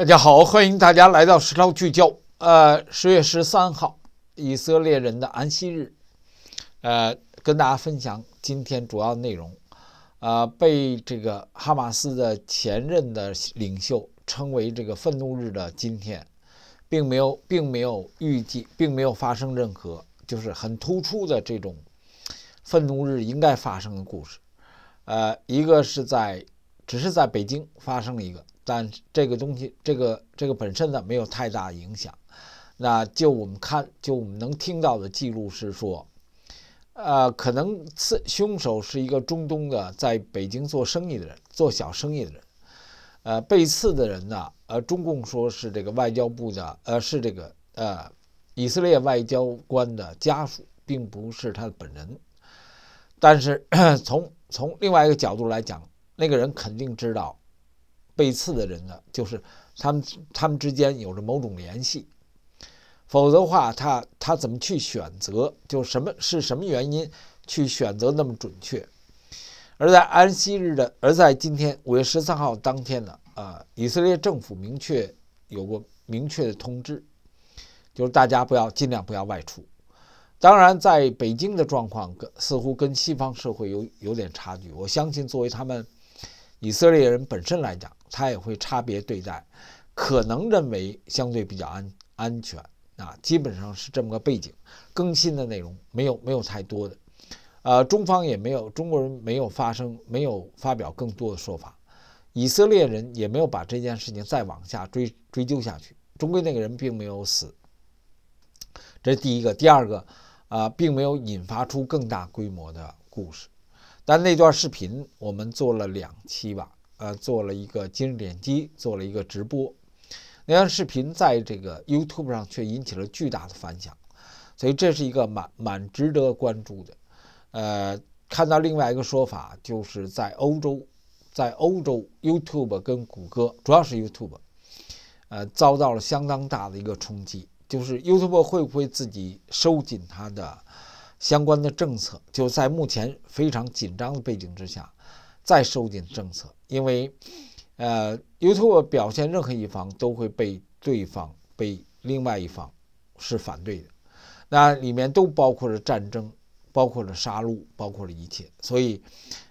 大家好，欢迎大家来到石超聚焦。呃，十月十三号，以色列人的安息日，呃，跟大家分享今天主要内容。呃，被这个哈马斯的前任的领袖称为这个愤怒日的今天，并没有，并没有预计，并没有发生任何就是很突出的这种愤怒日应该发生的故事。呃，一个是在，只是在北京发生了一个。但这个东西，这个这个本身呢，没有太大影响。那就我们看，就我们能听到的记录是说，呃，可能刺凶手是一个中东的在北京做生意的人，做小生意的人。呃，被刺的人呢，呃，中共说是这个外交部的，呃，是这个呃以色列外交官的家属，并不是他本人。但是 从从另外一个角度来讲，那个人肯定知道。被刺的人呢，就是他们，他们之间有着某种联系，否则的话，他他怎么去选择？就什么是什么原因去选择那么准确？而在安息日的，而在今天五月十三号当天呢，啊，以色列政府明确有过明确的通知，就是大家不要尽量不要外出。当然，在北京的状况似乎跟西方社会有有点差距。我相信，作为他们。以色列人本身来讲，他也会差别对待，可能认为相对比较安安全啊，基本上是这么个背景。更新的内容没有没有太多的，呃，中方也没有中国人没有发生，没有发表更多的说法。以色列人也没有把这件事情再往下追追究下去。终归那个人并没有死，这是第一个。第二个，呃，并没有引发出更大规模的故事。但那段视频我们做了两期吧，呃，做了一个今日点击，做了一个直播。那段视频在这个 YouTube 上却引起了巨大的反响，所以这是一个蛮蛮值得关注的。呃，看到另外一个说法，就是在欧洲，在欧洲 YouTube 跟谷歌，主要是 YouTube，呃，遭到了相当大的一个冲击，就是 YouTube 会不会自己收紧它的？相关的政策就在目前非常紧张的背景之下，再收紧政策，因为，呃，y o u t u b e 表现，任何一方都会被对方被另外一方是反对的，那里面都包括了战争，包括了杀戮，包括了一切。所以，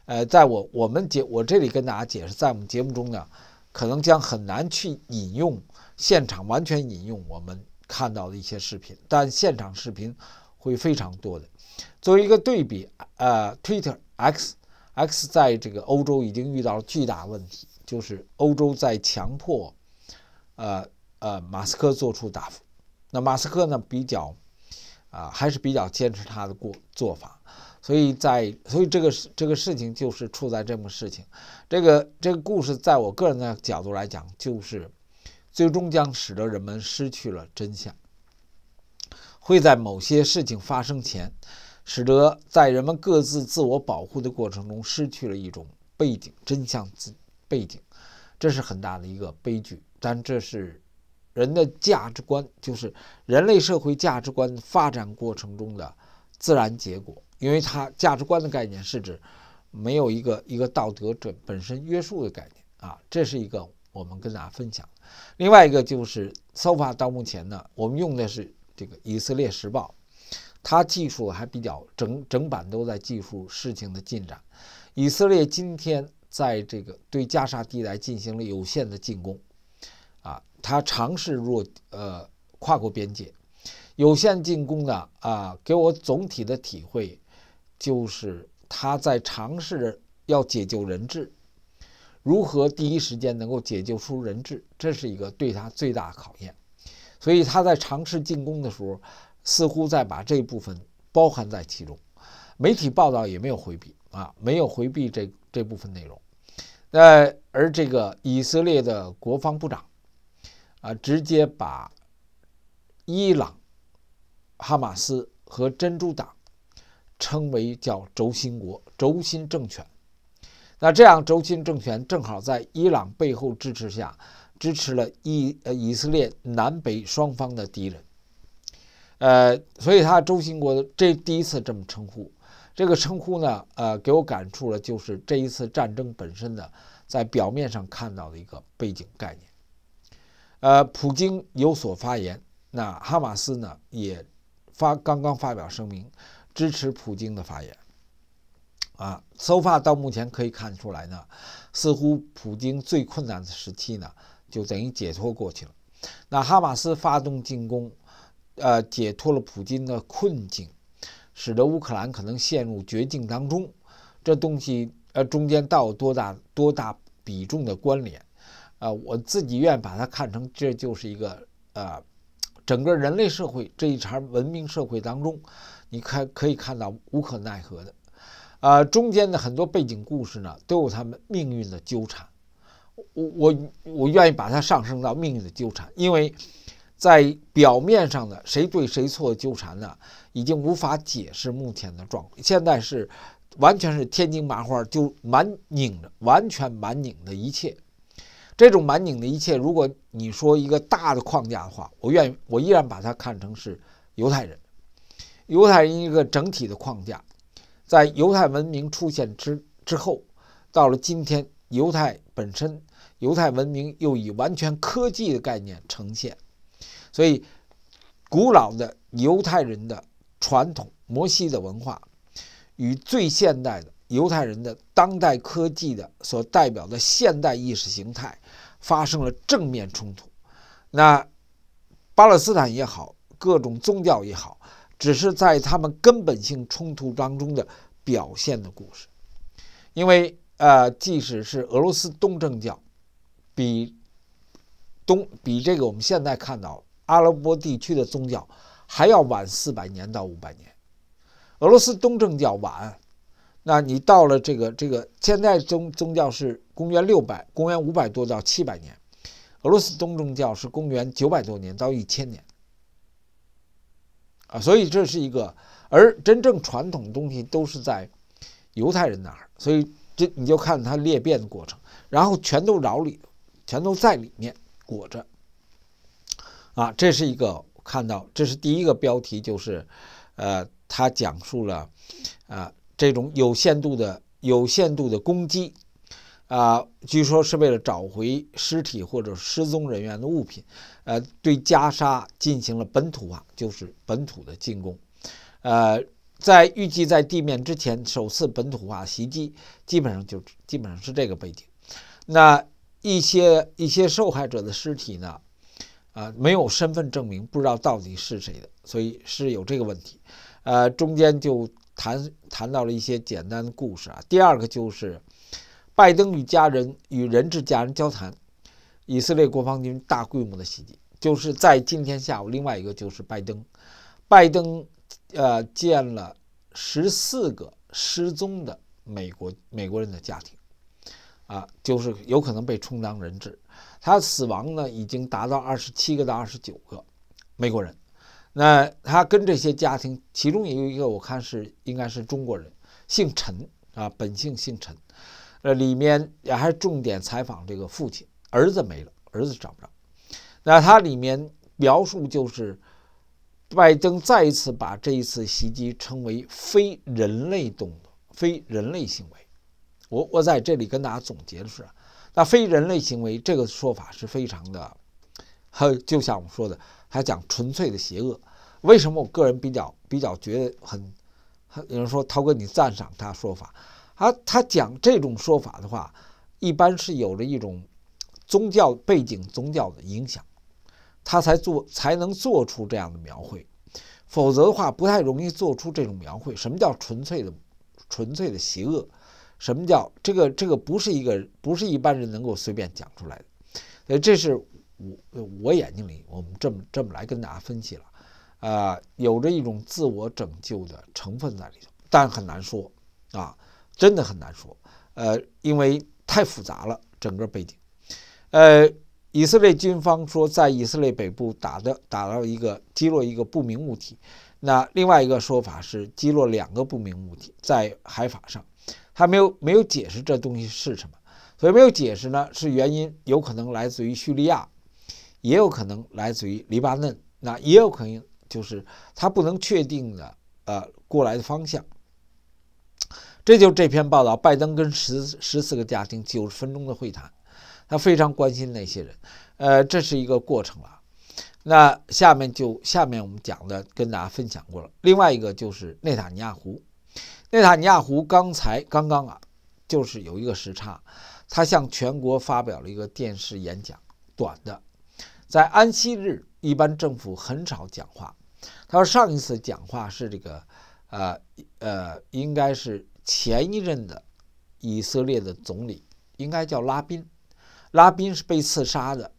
呃，在我我们解我这里跟大家解释，在我们节目中呢，可能将很难去引用现场完全引用我们看到的一些视频，但现场视频会非常多的。作为一个对比，呃，Twitter X X 在这个欧洲已经遇到了巨大问题，就是欧洲在强迫，呃呃，马斯克做出答复。那马斯克呢，比较，啊，还是比较坚持他的过做法。所以在，所以这个事，这个事情就是处在这么事情。这个这个故事，在我个人的角度来讲，就是最终将使得人们失去了真相，会在某些事情发生前。使得在人们各自自我保护的过程中，失去了一种背景真相自背景，这是很大的一个悲剧。但这是人的价值观，就是人类社会价值观发展过程中的自然结果。因为它价值观的概念是指没有一个一个道德准本身约束的概念啊，这是一个我们跟大家分享。另外一个就是 SOFA 到目前呢，我们用的是这个《以色列时报》。他技术还比较整，整版都在技术事情的进展。以色列今天在这个对加沙地带进行了有限的进攻，啊，他尝试若呃跨国边界，有限进攻呢啊，给我总体的体会就是他在尝试要解救人质，如何第一时间能够解救出人质，这是一个对他最大考验。所以他在尝试进攻的时候。似乎在把这部分包含在其中，媒体报道也没有回避啊，没有回避这这部分内容。呃，而这个以色列的国防部长啊，直接把伊朗、哈马斯和珍珠党称为叫轴心国、轴心政权。那这样，轴心政权正好在伊朗背后支持下，支持了以呃以色列南北双方的敌人。呃，所以他周新国的这第一次这么称呼，这个称呼呢，呃，给我感触了，就是这一次战争本身呢，在表面上看到的一个背景概念。呃，普京有所发言，那哈马斯呢也发刚刚发表声明，支持普京的发言。啊，说话到目前可以看出来呢，似乎普京最困难的时期呢，就等于解脱过去了。那哈马斯发动进攻。呃，解脱了普京的困境，使得乌克兰可能陷入绝境当中。这东西，呃，中间到有多大多大比重的关联？啊，我自己愿把它看成这就是一个呃，整个人类社会这一茬文明社会当中，你看可以看到无可奈何的。啊，中间的很多背景故事呢，都有他们命运的纠缠。我我我愿意把它上升到命运的纠缠，因为。在表面上的谁对谁错纠缠呢？已经无法解释目前的状况。现在是完全是天津麻花，就满拧着，完全满拧的一切。这种满拧的一切，如果你说一个大的框架的话，我愿意，我依然把它看成是犹太人。犹太人一个整体的框架，在犹太文明出现之之后，到了今天，犹太本身，犹太文明又以完全科技的概念呈现。所以，古老的犹太人的传统、摩西的文化，与最现代的犹太人的当代科技的所代表的现代意识形态，发生了正面冲突。那巴勒斯坦也好，各种宗教也好，只是在他们根本性冲突当中的表现的故事。因为，呃，即使是俄罗斯东正教，比。东比这个我们现在看到阿拉伯地区的宗教还要晚四百年到五百年，俄罗斯东正教晚。那你到了这个这个现在宗宗教是公元六百、公元五百多到七百年，俄罗斯东正教是公元九百多年到一千年，啊，所以这是一个，而真正传统东西都是在犹太人那儿，所以这你就看它裂变的过程，然后全都绕里头，全都在里面。裹着啊，这是一个看到，这是第一个标题，就是，呃，他讲述了，啊，这种有限度的有限度的攻击，啊，据说是为了找回尸体或者失踪人员的物品，呃，对加沙进行了本土化，就是本土的进攻，呃，在预计在地面之前首次本土化袭击，基本上就基本上是这个背景，那。一些一些受害者的尸体呢，啊，没有身份证明，不知道到底是谁的，所以是有这个问题。呃，中间就谈谈到了一些简单的故事啊。第二个就是拜登与家人与人质家人交谈，以色列国防军大规模的袭击，就是在今天下午。另外一个就是拜登，拜登，呃，见了十四个失踪的美国美国人的家庭。啊，就是有可能被充当人质，他死亡呢已经达到二十七个到二十九个美国人。那他跟这些家庭，其中也有一个，我看是应该是中国人，姓陈啊，本姓姓陈。呃，里面也还是重点采访这个父亲，儿子没了，儿子找不着。那他里面描述就是，拜登再一次把这一次袭击称为非人类动作、非人类行为。我我在这里跟大家总结的是，那非人类行为这个说法是非常的，有就像我们说的，还讲纯粹的邪恶。为什么我个人比较比较觉得很，有人说涛哥你赞赏他说法啊？他讲这种说法的话，一般是有着一种宗教背景、宗教的影响，他才做才能做出这样的描绘，否则的话不太容易做出这种描绘。什么叫纯粹的纯粹的邪恶？什么叫这个？这个不是一个，不是一般人能够随便讲出来的。所以这是我我眼睛里，我们这么这么来跟大家分析了，啊，有着一种自我拯救的成分在里头，但很难说啊，真的很难说，呃，因为太复杂了整个背景。呃，以色列军方说在以色列北部打的打到一个击落一个不明物体，那另外一个说法是击落两个不明物体在海法上。他没有没有解释这东西是什么，所以没有解释呢，是原因有可能来自于叙利亚，也有可能来自于黎巴嫩，那也有可能就是他不能确定的，呃，过来的方向。这就是这篇报道，拜登跟十十四个家庭九十分钟的会谈，他非常关心那些人，呃，这是一个过程了。那下面就下面我们讲的跟大家分享过了，另外一个就是内塔尼亚胡。内塔尼亚胡刚才刚刚啊，就是有一个时差，他向全国发表了一个电视演讲，短的。在安息日，一般政府很少讲话。他说，上一次讲话是这个，呃呃，应该是前一任的以色列的总理，应该叫拉宾。拉宾是被刺杀的，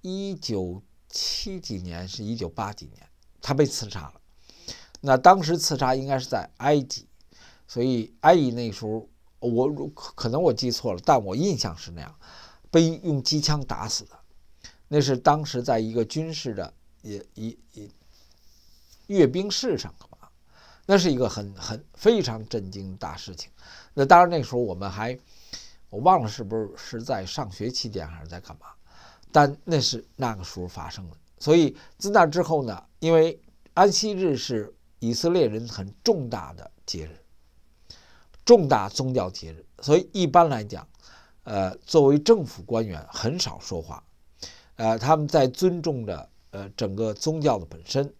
一九七几年是一九八几年，他被刺杀了。那当时刺杀应该是在埃及。所以，阿姨那时候，我可能我记错了，但我印象是那样，被用机枪打死的。那是当时在一个军事的也一一阅兵式上吧？那是一个很很非常震惊大事情。那当然，那时候我们还我忘了是不是是在上学期间还是在干嘛？但那是那个时候发生的。所以自那之后呢，因为安息日是以色列人很重大的节日。重大宗教节日，所以一般来讲，呃，作为政府官员很少说话，呃，他们在尊重着呃整个宗教的本身，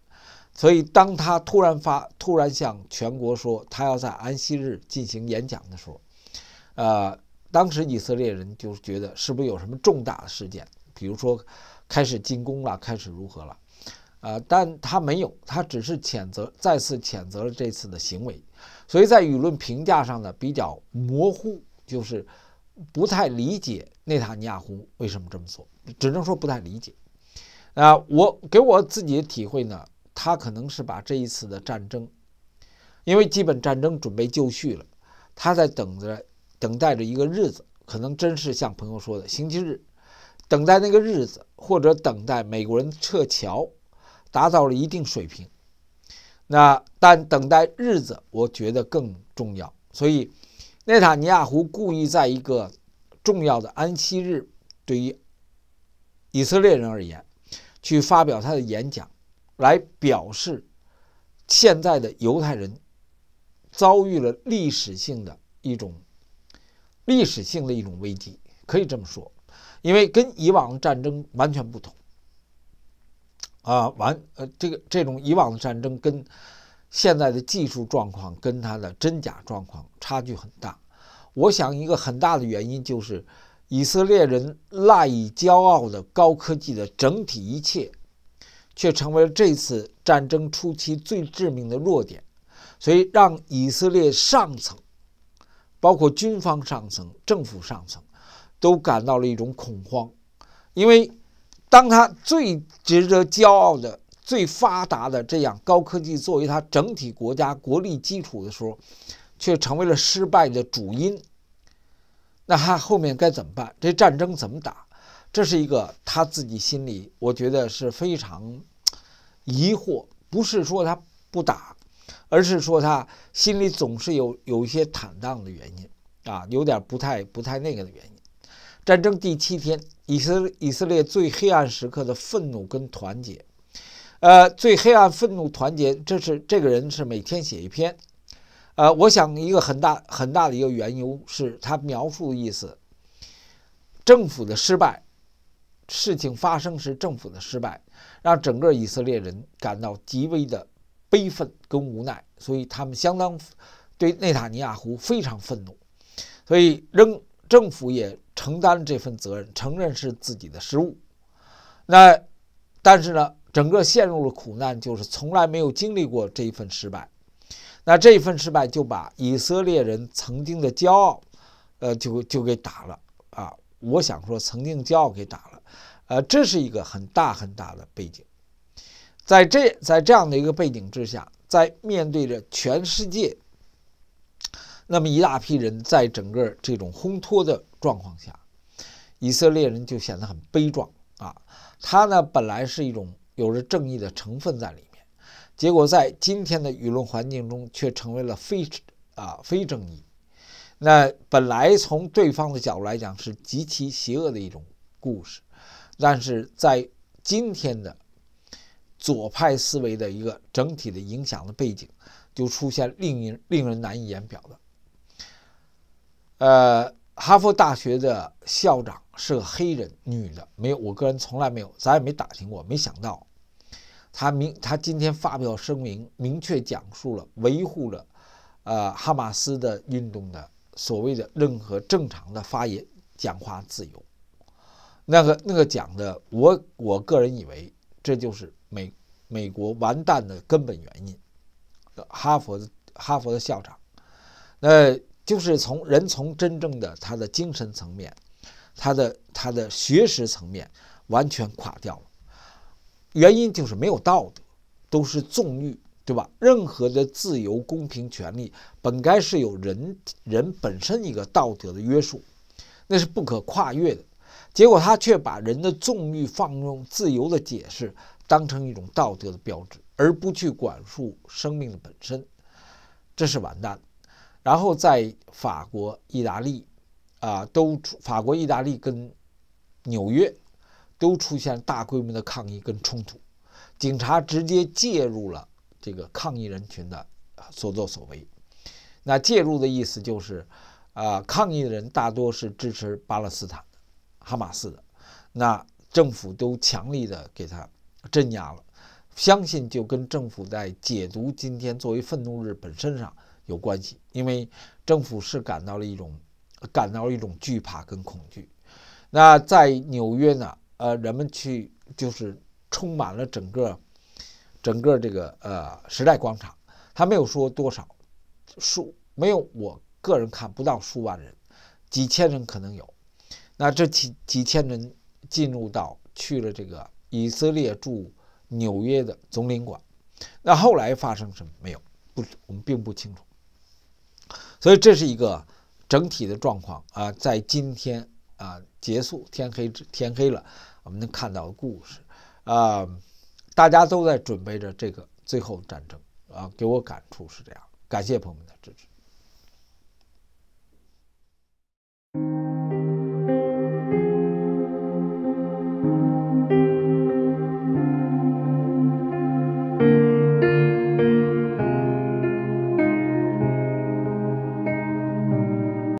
所以当他突然发突然向全国说他要在安息日进行演讲的时候，呃，当时以色列人就觉得是不是有什么重大的事件，比如说开始进攻了，开始如何了，呃，但他没有，他只是谴责，再次谴责了这次的行为。所以在舆论评价上呢，比较模糊，就是不太理解内塔尼亚胡为什么这么做，只能说不太理解。啊，我给我自己的体会呢，他可能是把这一次的战争，因为基本战争准备就绪了，他在等着，等待着一个日子，可能真是像朋友说的星期日，等待那个日子，或者等待美国人撤侨，达到了一定水平。那但等待日子，我觉得更重要。所以，内塔尼亚胡故意在一个重要的安息日，对于以色列人而言，去发表他的演讲，来表示现在的犹太人遭遇了历史性的一种历史性的一种危机，可以这么说，因为跟以往战争完全不同。啊，完，呃，这个这种以往的战争跟现在的技术状况跟它的真假状况差距很大。我想一个很大的原因就是，以色列人赖以骄傲的高科技的整体一切，却成为了这次战争初期最致命的弱点。所以，让以色列上层，包括军方上层、政府上层，都感到了一种恐慌，因为。当他最值得骄傲的、最发达的这样高科技作为他整体国家国力基础的时候，却成为了失败的主因。那他后面该怎么办？这战争怎么打？这是一个他自己心里，我觉得是非常疑惑。不是说他不打，而是说他心里总是有有一些坦荡的原因啊，有点不太、不太那个的原因。战争第七天，以色以色列最黑暗时刻的愤怒跟团结，呃，最黑暗、愤怒、团结，这是这个人是每天写一篇，呃，我想一个很大很大的一个缘由是他描述的意思，政府的失败，事情发生时政府的失败，让整个以色列人感到极为的悲愤跟无奈，所以他们相当对内塔尼亚胡非常愤怒，所以仍。政府也承担这份责任，承认是自己的失误。那但是呢，整个陷入了苦难，就是从来没有经历过这一份失败。那这一份失败就把以色列人曾经的骄傲，呃，就就给打了啊！我想说，曾经骄傲给打了，呃，这是一个很大很大的背景。在这在这样的一个背景之下，在面对着全世界。那么一大批人在整个这种烘托的状况下，以色列人就显得很悲壮啊。他呢本来是一种有着正义的成分在里面，结果在今天的舆论环境中却成为了非啊非正义。那本来从对方的角度来讲是极其邪恶的一种故事，但是在今天的左派思维的一个整体的影响的背景，就出现令人令人难以言表的。呃，哈佛大学的校长是个黑人女的，没有，我个人从来没有，咱也没打听过，没想到，他明他今天发表声明，明确讲述了维护了，呃，哈马斯的运动的所谓的任何正常的发言、讲话自由。那个那个讲的，我我个人以为，这就是美美国完蛋的根本原因。哈佛的哈佛的校长，那。就是从人从真正的他的精神层面，他的他的学识层面完全垮掉了，原因就是没有道德，都是纵欲，对吧？任何的自由、公平、权利，本该是有人人本身一个道德的约束，那是不可跨越的。结果他却把人的纵欲、放纵、自由的解释当成一种道德的标志，而不去管束生命的本身，这是完蛋。然后在法国、意大利，啊，都出法国、意大利跟纽约都出现大规模的抗议跟冲突，警察直接介入了这个抗议人群的所作所为。那介入的意思就是，啊，抗议的人大多是支持巴勒斯坦、哈马斯的，那政府都强力的给他镇压了。相信就跟政府在解读今天作为愤怒日本身上。有关系，因为政府是感到了一种，感到了一种惧怕跟恐惧。那在纽约呢？呃，人们去就是充满了整个，整个这个呃时代广场。他没有说多少，数没有，我个人看不到数万人，几千人可能有。那这几几千人进入到去了这个以色列驻纽约的总领馆。那后来发生什么没有？不，我们并不清楚。所以这是一个整体的状况啊，在今天啊结束，天黑之天黑了，我们能看到故事啊，大家都在准备着这个最后战争啊，给我感触是这样，感谢朋友们的支持。